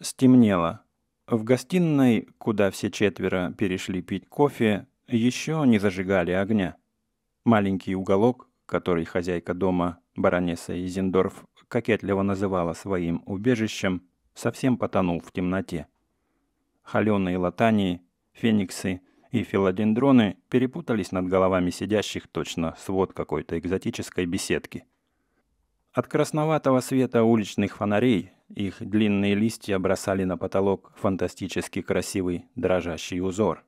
Стемнело. В гостиной, куда все четверо перешли пить кофе, еще не зажигали огня. Маленький уголок, который хозяйка дома, баронесса Изендорф, кокетливо называла своим убежищем, совсем потонул в темноте. Холеные латании, фениксы и филодендроны перепутались над головами сидящих точно свод какой-то экзотической беседки. От красноватого света уличных фонарей их длинные листья бросали на потолок фантастически красивый дрожащий узор.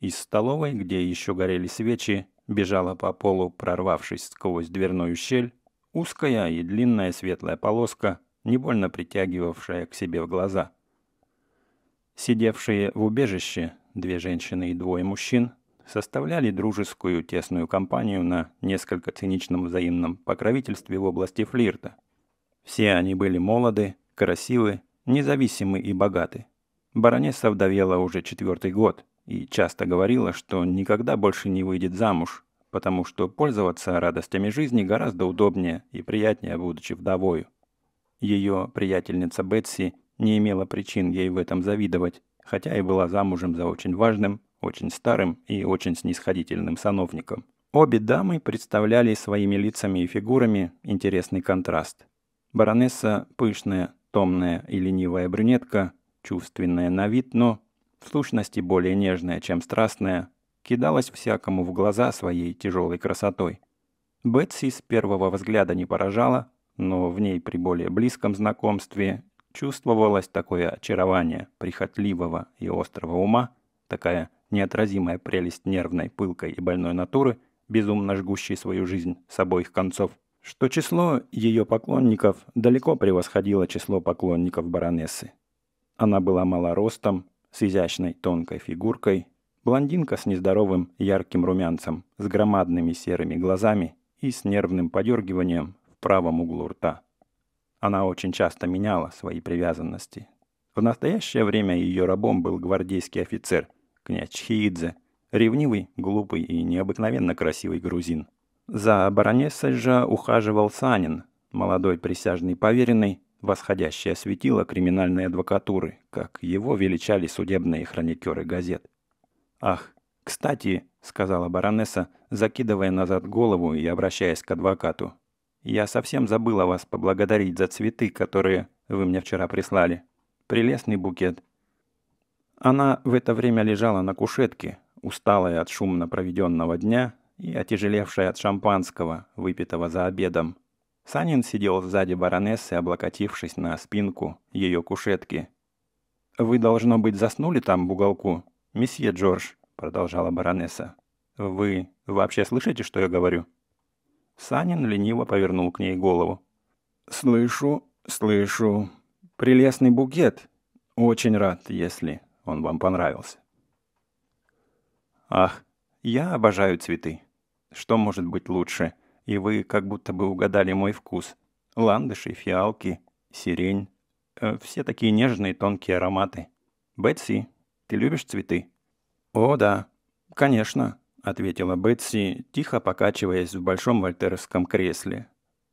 Из столовой, где еще горели свечи, бежала по полу, прорвавшись сквозь дверную щель, узкая и длинная светлая полоска, не больно притягивавшая к себе в глаза. Сидевшие в убежище, две женщины и двое мужчин, составляли дружескую тесную компанию на несколько циничном взаимном покровительстве в области флирта. Все они были молоды, красивы, независимы и богаты. Баронесса вдовела уже четвертый год и часто говорила, что никогда больше не выйдет замуж, потому что пользоваться радостями жизни гораздо удобнее и приятнее, будучи вдовою. Ее приятельница Бетси не имела причин ей в этом завидовать, хотя и была замужем за очень важным, очень старым и очень снисходительным сановником. Обе дамы представляли своими лицами и фигурами интересный контраст. Баронесса пышная, Томная и ленивая брюнетка, чувственная на вид, но в сущности более нежная, чем страстная, кидалась всякому в глаза своей тяжелой красотой. Бетси с первого взгляда не поражала, но в ней при более близком знакомстве чувствовалось такое очарование прихотливого и острого ума, такая неотразимая прелесть нервной, пылкой и больной натуры, безумно жгущей свою жизнь с обоих концов, что число ее поклонников далеко превосходило число поклонников баронессы. Она была малоростом, с изящной тонкой фигуркой, блондинка с нездоровым ярким румянцем, с громадными серыми глазами и с нервным подергиванием в правом углу рта. Она очень часто меняла свои привязанности. В настоящее время ее рабом был гвардейский офицер, князь Чхиидзе, ревнивый, глупый и необыкновенно красивый грузин – за баронессой же ухаживал Санин, молодой присяжный поверенный, восходящее светило криминальной адвокатуры, как его величали судебные хроникеры газет. «Ах, кстати», — сказала баронесса, закидывая назад голову и обращаясь к адвокату, «я совсем забыла вас поблагодарить за цветы, которые вы мне вчера прислали. Прелестный букет». Она в это время лежала на кушетке, усталая от шумно проведенного дня, и отяжелевшая от шампанского, выпитого за обедом. Санин сидел сзади баронессы, облокотившись на спинку ее кушетки. «Вы, должно быть, заснули там в уголку, месье Джордж», — продолжала баронесса. «Вы вообще слышите, что я говорю?» Санин лениво повернул к ней голову. «Слышу, слышу. Прелестный букет. Очень рад, если он вам понравился». «Ах, я обожаю цветы», что может быть лучше? И вы как будто бы угадали мой вкус. Ландыши, фиалки, сирень. Э, все такие нежные тонкие ароматы. Бетси, ты любишь цветы? О, да. Конечно, ответила Бетси, тихо покачиваясь в большом вольтеровском кресле.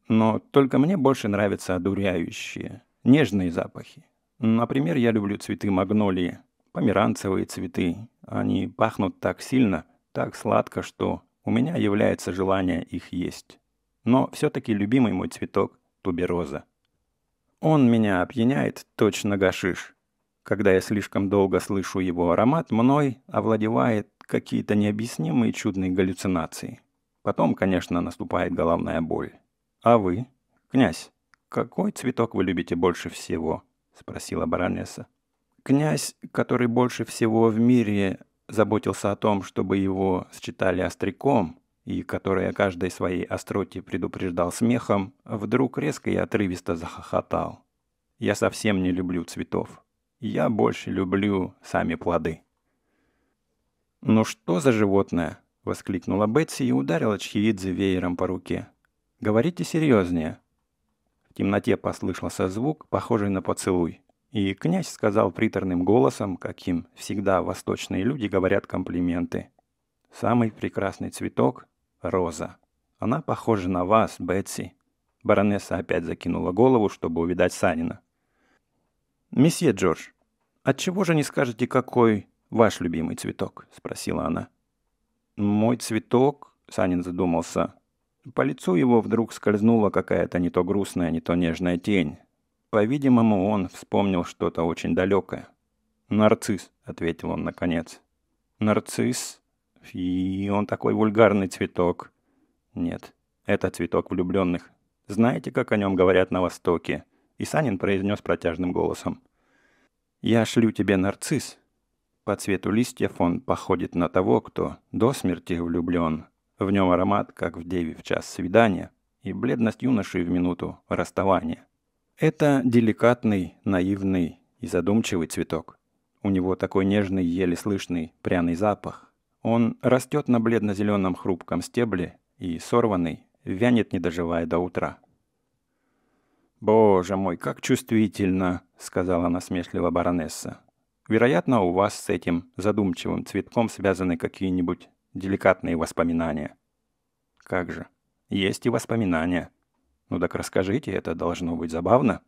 Но только мне больше нравятся одуряющие, нежные запахи. Например, я люблю цветы магнолии, померанцевые цветы. Они пахнут так сильно, так сладко, что у меня является желание их есть. Но все-таки любимый мой цветок – тубероза. Он меня опьяняет точно гашиш. Когда я слишком долго слышу его аромат, мной овладевает какие-то необъяснимые чудные галлюцинации. Потом, конечно, наступает головная боль. А вы, князь, какой цветок вы любите больше всего? Спросила баронесса. Князь, который больше всего в мире заботился о том, чтобы его считали остряком, и который о каждой своей остроте предупреждал смехом, вдруг резко и отрывисто захохотал. «Я совсем не люблю цветов. Я больше люблю сами плоды». «Ну что за животное?» — воскликнула Бетси и ударила Чхиидзе веером по руке. «Говорите серьезнее». В темноте послышался звук, похожий на поцелуй. И князь сказал приторным голосом, каким всегда восточные люди говорят комплименты. «Самый прекрасный цветок — роза. Она похожа на вас, Бетси». Баронесса опять закинула голову, чтобы увидать Санина. «Месье Джордж, отчего же не скажете, какой ваш любимый цветок?» — спросила она. «Мой цветок?» — Санин задумался. По лицу его вдруг скользнула какая-то не то грустная, не то нежная тень, по-видимому, он вспомнил что-то очень далекое. «Нарцисс», — ответил он наконец. «Нарцисс? И он такой вульгарный цветок». «Нет, это цветок влюбленных. Знаете, как о нем говорят на Востоке?» И Санин произнес протяжным голосом. «Я шлю тебе нарцисс». По цвету листьев он походит на того, кто до смерти влюблен. В нем аромат, как в деве в час свидания, и бледность юноши в минуту расставания. Это деликатный, наивный и задумчивый цветок. У него такой нежный, еле слышный, пряный запах. Он растет на бледно-зеленом хрупком стебле и, сорванный, вянет, не доживая до утра. «Боже мой, как чувствительно!» — сказала насмешливо баронесса. «Вероятно, у вас с этим задумчивым цветком связаны какие-нибудь деликатные воспоминания». «Как же! Есть и воспоминания!» «Ну так расскажите, это должно быть забавно».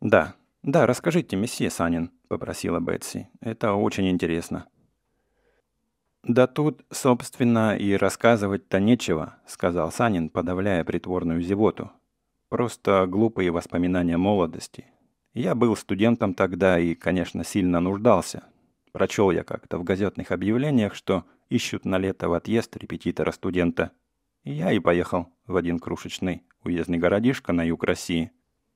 «Да, да, расскажите, месье Санин», — попросила Бетси. «Это очень интересно». «Да тут, собственно, и рассказывать-то нечего», — сказал Санин, подавляя притворную зевоту. «Просто глупые воспоминания молодости. Я был студентом тогда и, конечно, сильно нуждался. Прочел я как-то в газетных объявлениях, что ищут на лето в отъезд репетитора-студента — я и поехал в один крошечный уездный городишко на юг России.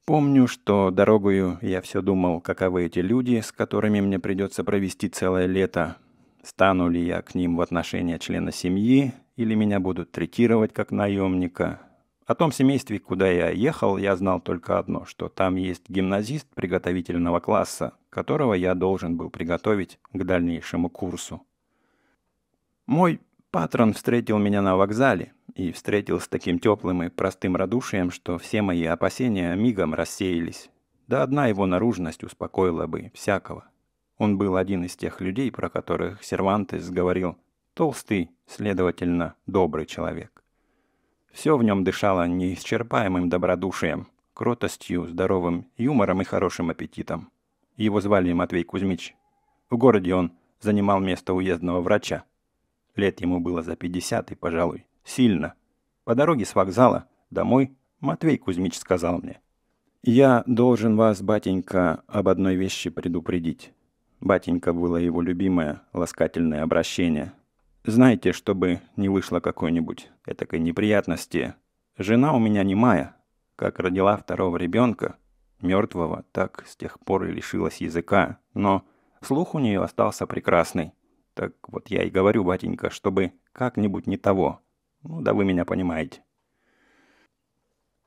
Помню, что дорогою я все думал, каковы эти люди, с которыми мне придется провести целое лето. Стану ли я к ним в отношении члена семьи, или меня будут третировать как наемника. О том семействе, куда я ехал, я знал только одно, что там есть гимназист приготовительного класса, которого я должен был приготовить к дальнейшему курсу. Мой патрон встретил меня на вокзале – и встретил с таким теплым и простым радушием, что все мои опасения мигом рассеялись. Да одна его наружность успокоила бы всякого. Он был один из тех людей, про которых Сервантес говорил «толстый, следовательно, добрый человек». Все в нем дышало неисчерпаемым добродушием, кротостью, здоровым юмором и хорошим аппетитом. Его звали Матвей Кузьмич. В городе он занимал место уездного врача. Лет ему было за 50 и, пожалуй, Сильно. По дороге с вокзала домой Матвей Кузьмич сказал мне. «Я должен вас, батенька, об одной вещи предупредить». Батенька было его любимое ласкательное обращение. «Знаете, чтобы не вышло какой-нибудь этакой неприятности, жена у меня не немая, как родила второго ребенка, мертвого, так с тех пор и лишилась языка, но слух у нее остался прекрасный. Так вот я и говорю, батенька, чтобы как-нибудь не того, ну да вы меня понимаете.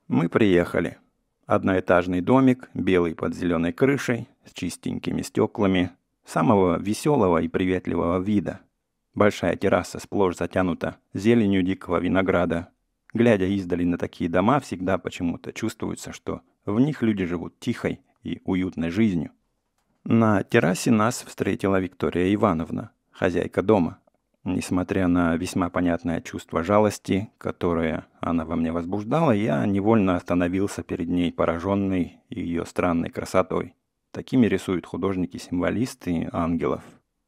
Мы приехали. Одноэтажный домик, белый под зеленой крышей, с чистенькими стеклами, самого веселого и приветливого вида. Большая терраса сплошь затянута зеленью дикого винограда. Глядя издали на такие дома, всегда почему-то чувствуется, что в них люди живут тихой и уютной жизнью. На террасе нас встретила Виктория Ивановна, хозяйка дома, Несмотря на весьма понятное чувство жалости, которое она во мне возбуждала, я невольно остановился перед ней, пораженный ее странной красотой. Такими рисуют художники-символисты ангелов.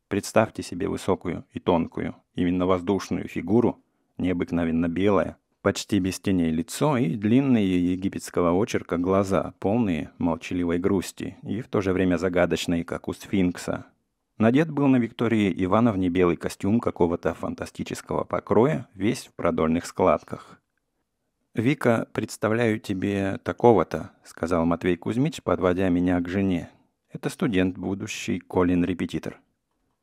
Представьте себе высокую и тонкую, именно воздушную фигуру, необыкновенно белое, почти без теней лицо и длинные египетского очерка глаза, полные молчаливой грусти и в то же время загадочные, как у сфинкса, Надет был на Виктории Ивановне белый костюм какого-то фантастического покроя, весь в продольных складках. «Вика, представляю тебе такого-то», — сказал Матвей Кузьмич, подводя меня к жене. «Это студент, будущий Колин-репетитор».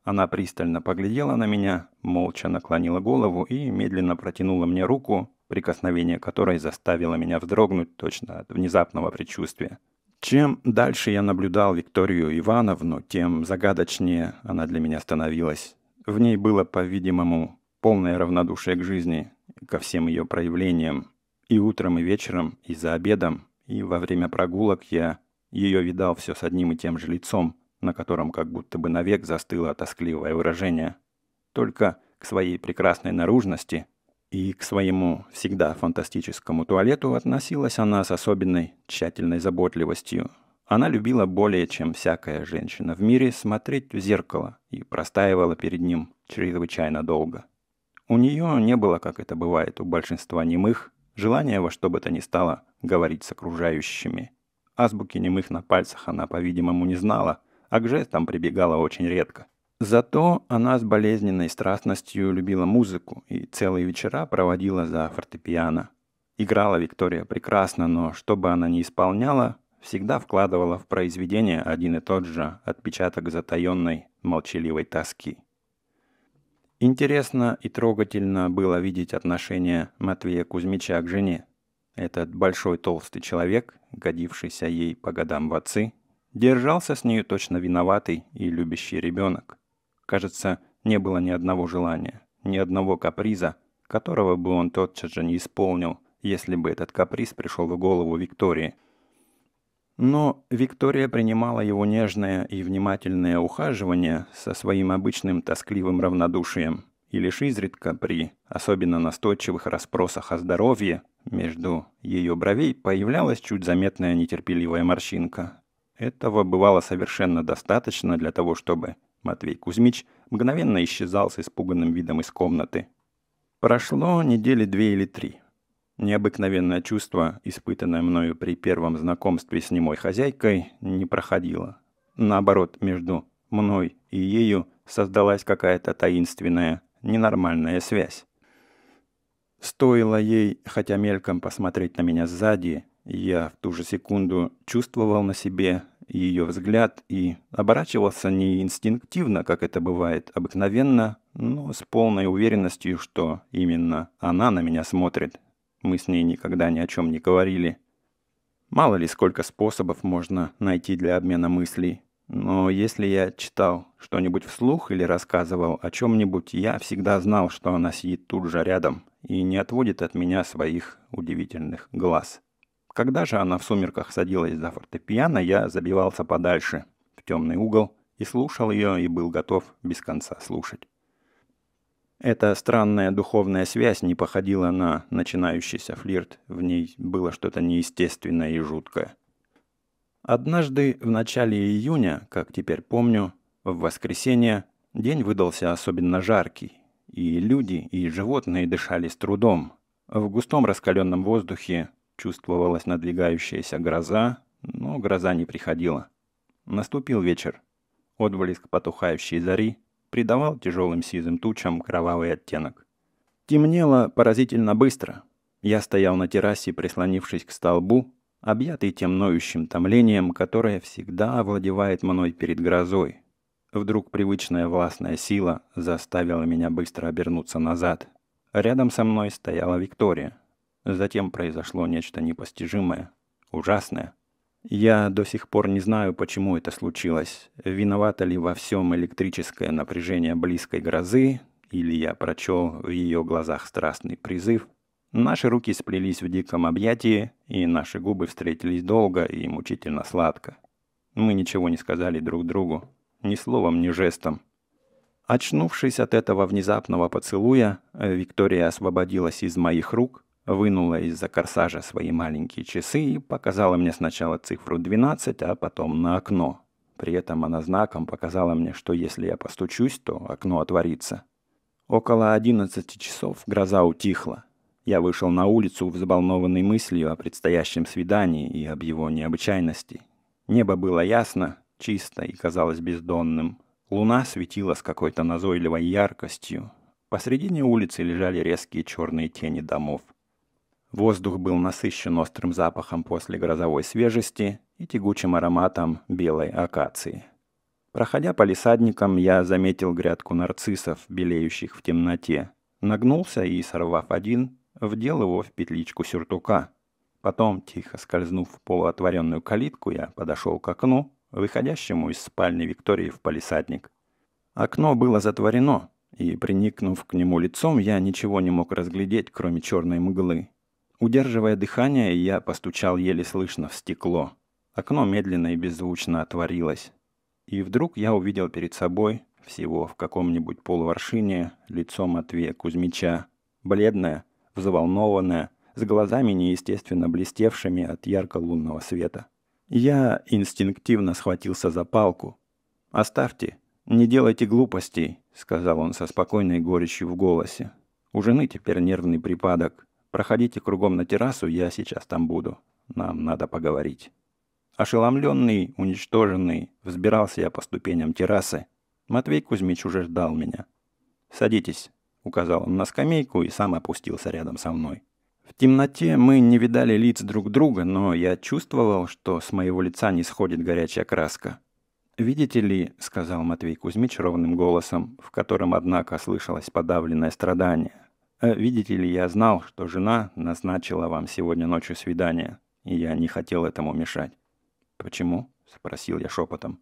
Она пристально поглядела на меня, молча наклонила голову и медленно протянула мне руку, прикосновение которой заставило меня вздрогнуть точно от внезапного предчувствия — чем дальше я наблюдал Викторию Ивановну, тем загадочнее она для меня становилась. В ней было, по-видимому, полное равнодушие к жизни, ко всем ее проявлениям. И утром, и вечером, и за обедом, и во время прогулок я ее видал все с одним и тем же лицом, на котором как будто бы навек застыло тоскливое выражение. Только к своей прекрасной наружности и к своему всегда фантастическому туалету относилась она с особенной тщательной заботливостью. Она любила более, чем всякая женщина в мире, смотреть в зеркало и простаивала перед ним чрезвычайно долго. У нее не было, как это бывает у большинства немых, желания во что бы то ни стало говорить с окружающими. Азбуки немых на пальцах она, по-видимому, не знала, а к жестам прибегала очень редко. Зато она с болезненной страстностью любила музыку и целые вечера проводила за фортепиано. Играла Виктория прекрасно, но что бы она ни исполняла, всегда вкладывала в произведение один и тот же отпечаток затаенной молчаливой тоски. Интересно и трогательно было видеть отношение Матвея Кузьмича к жене. Этот большой толстый человек, годившийся ей по годам в отцы, держался с нею точно виноватый и любящий ребенок кажется, не было ни одного желания, ни одного каприза, которого бы он тотчас же не исполнил, если бы этот каприз пришел в голову Виктории. Но Виктория принимала его нежное и внимательное ухаживание со своим обычным тоскливым равнодушием, и лишь изредка при особенно настойчивых расспросах о здоровье между ее бровей появлялась чуть заметная нетерпеливая морщинка. Этого бывало совершенно достаточно для того, чтобы Матвей Кузьмич мгновенно исчезал с испуганным видом из комнаты. Прошло недели две или три. Необыкновенное чувство, испытанное мною при первом знакомстве с немой хозяйкой, не проходило. Наоборот, между мной и ею создалась какая-то таинственная, ненормальная связь. Стоило ей, хотя мельком посмотреть на меня сзади, я в ту же секунду чувствовал на себе ее взгляд и оборачивался не инстинктивно, как это бывает обыкновенно, но с полной уверенностью, что именно она на меня смотрит. Мы с ней никогда ни о чем не говорили. Мало ли сколько способов можно найти для обмена мыслей. Но если я читал что-нибудь вслух или рассказывал о чем-нибудь, я всегда знал, что она сидит тут же рядом и не отводит от меня своих удивительных глаз. Когда же она в сумерках садилась за фортепиано, я забивался подальше, в темный угол, и слушал ее, и был готов без конца слушать. Эта странная духовная связь не походила на начинающийся флирт, в ней было что-то неестественное и жуткое. Однажды в начале июня, как теперь помню, в воскресенье, день выдался особенно жаркий, и люди, и животные дышали с трудом. В густом раскаленном воздухе Чувствовалась надвигающаяся гроза, но гроза не приходила. Наступил вечер. Отблеск потухающей зари придавал тяжелым сизым тучам кровавый оттенок. Темнело поразительно быстро. Я стоял на террасе, прислонившись к столбу, объятый тем ноющим томлением, которое всегда овладевает мной перед грозой. Вдруг привычная властная сила заставила меня быстро обернуться назад. Рядом со мной стояла Виктория – Затем произошло нечто непостижимое, ужасное. Я до сих пор не знаю, почему это случилось. Виновато ли во всем электрическое напряжение близкой грозы, или я прочел в ее глазах страстный призыв. Наши руки сплелись в диком объятии, и наши губы встретились долго и мучительно сладко. Мы ничего не сказали друг другу, ни словом, ни жестом. Очнувшись от этого внезапного поцелуя, Виктория освободилась из моих рук вынула из-за корсажа свои маленькие часы и показала мне сначала цифру 12, а потом на окно. При этом она знаком показала мне, что если я постучусь, то окно отворится. Около 11 часов гроза утихла. Я вышел на улицу, взволнованный мыслью о предстоящем свидании и об его необычайности. Небо было ясно, чисто и казалось бездонным. Луна светила с какой-то назойливой яркостью. Посредине улицы лежали резкие черные тени домов – Воздух был насыщен острым запахом после грозовой свежести и тягучим ароматом белой акации. Проходя полисадником, я заметил грядку нарциссов, белеющих в темноте. Нагнулся и, сорвав один, вдел его в петличку сюртука. Потом, тихо скользнув в полуотворенную калитку, я подошел к окну, выходящему из спальни Виктории в полисадник. Окно было затворено, и, приникнув к нему лицом, я ничего не мог разглядеть, кроме черной мглы, Удерживая дыхание, я постучал еле слышно в стекло. Окно медленно и беззвучно отворилось. И вдруг я увидел перед собой, всего в каком-нибудь полуворшине, лицо Матвея Кузьмича. Бледное, взволнованное, с глазами неестественно блестевшими от ярко-лунного света. Я инстинктивно схватился за палку. «Оставьте, не делайте глупостей», — сказал он со спокойной горечью в голосе. «У жены теперь нервный припадок. Проходите кругом на террасу, я сейчас там буду. Нам надо поговорить». Ошеломленный, уничтоженный, взбирался я по ступеням террасы. Матвей Кузьмич уже ждал меня. «Садитесь», — указал он на скамейку и сам опустился рядом со мной. В темноте мы не видали лиц друг друга, но я чувствовал, что с моего лица не сходит горячая краска. «Видите ли», — сказал Матвей Кузьмич ровным голосом, в котором, однако, слышалось подавленное страдание, а «Видите ли, я знал, что жена назначила вам сегодня ночью свидание, и я не хотел этому мешать». «Почему?» — спросил я шепотом.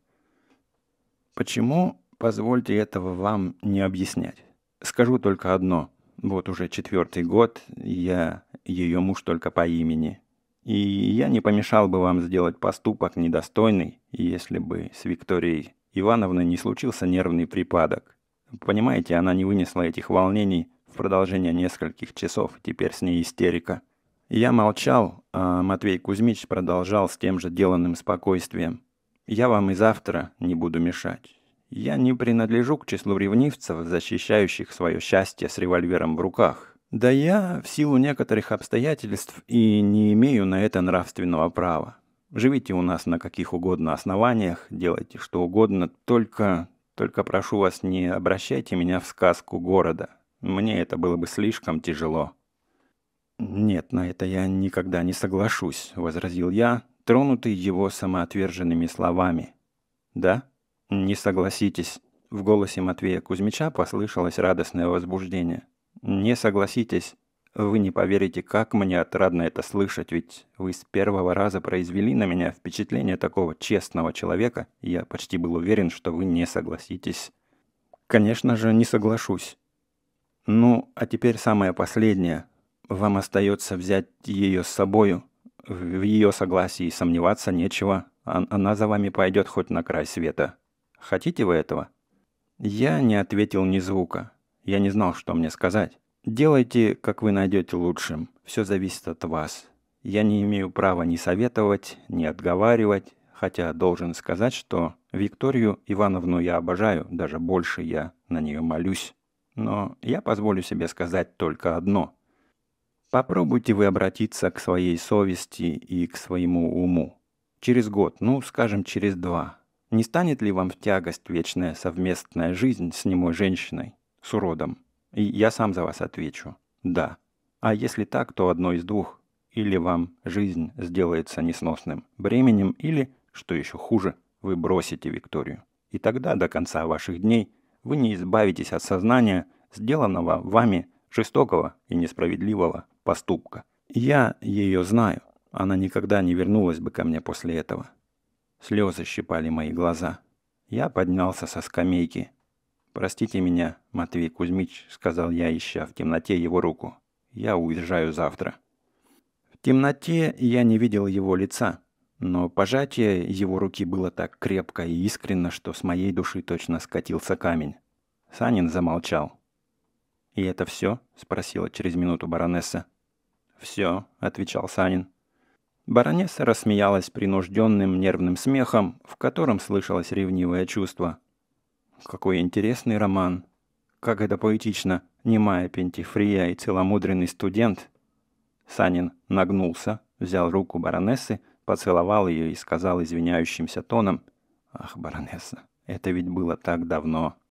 «Почему, позвольте этого вам не объяснять. Скажу только одно. Вот уже четвертый год я ее муж только по имени. И я не помешал бы вам сделать поступок недостойный, если бы с Викторией Ивановной не случился нервный припадок. Понимаете, она не вынесла этих волнений, продолжение нескольких часов. Теперь с ней истерика. Я молчал, а Матвей Кузьмич продолжал с тем же деланным спокойствием. «Я вам и завтра не буду мешать. Я не принадлежу к числу ревнивцев, защищающих свое счастье с револьвером в руках. Да я в силу некоторых обстоятельств и не имею на это нравственного права. Живите у нас на каких угодно основаниях, делайте что угодно, только... Только прошу вас, не обращайте меня в сказку города. Мне это было бы слишком тяжело. «Нет, на это я никогда не соглашусь», — возразил я, тронутый его самоотверженными словами. «Да? Не согласитесь». В голосе Матвея Кузьмича послышалось радостное возбуждение. «Не согласитесь. Вы не поверите, как мне отрадно это слышать, ведь вы с первого раза произвели на меня впечатление такого честного человека, и я почти был уверен, что вы не согласитесь». «Конечно же, не соглашусь», ну, а теперь самое последнее. Вам остается взять ее с собою. В ее согласии сомневаться нечего. Она за вами пойдет хоть на край света. Хотите вы этого? Я не ответил ни звука. Я не знал, что мне сказать. Делайте, как вы найдете лучшим. Все зависит от вас. Я не имею права ни советовать, ни отговаривать, хотя должен сказать, что Викторию Ивановну я обожаю, даже больше я на нее молюсь но я позволю себе сказать только одно. Попробуйте вы обратиться к своей совести и к своему уму. Через год, ну, скажем, через два, не станет ли вам в тягость вечная совместная жизнь с немой женщиной, с уродом? И я сам за вас отвечу – да. А если так, то одно из двух. Или вам жизнь сделается несносным бременем, или, что еще хуже, вы бросите Викторию. И тогда до конца ваших дней – вы не избавитесь от сознания сделанного вами жестокого и несправедливого поступка. Я ее знаю. Она никогда не вернулась бы ко мне после этого. Слезы щипали мои глаза. Я поднялся со скамейки. «Простите меня, Матвей Кузьмич», — сказал я, ища в темноте его руку. «Я уезжаю завтра». В темноте я не видел его лица, но пожатие его руки было так крепко и искренно, что с моей души точно скатился камень. Санин замолчал. «И это все?» – спросила через минуту баронесса. «Все», – отвечал Санин. Баронесса рассмеялась принужденным нервным смехом, в котором слышалось ревнивое чувство. «Какой интересный роман! Как это поэтично! Немая пентифрия и целомудренный студент!» Санин нагнулся, взял руку баронессы, поцеловал ее и сказал извиняющимся тоном, «Ах, баронесса, это ведь было так давно».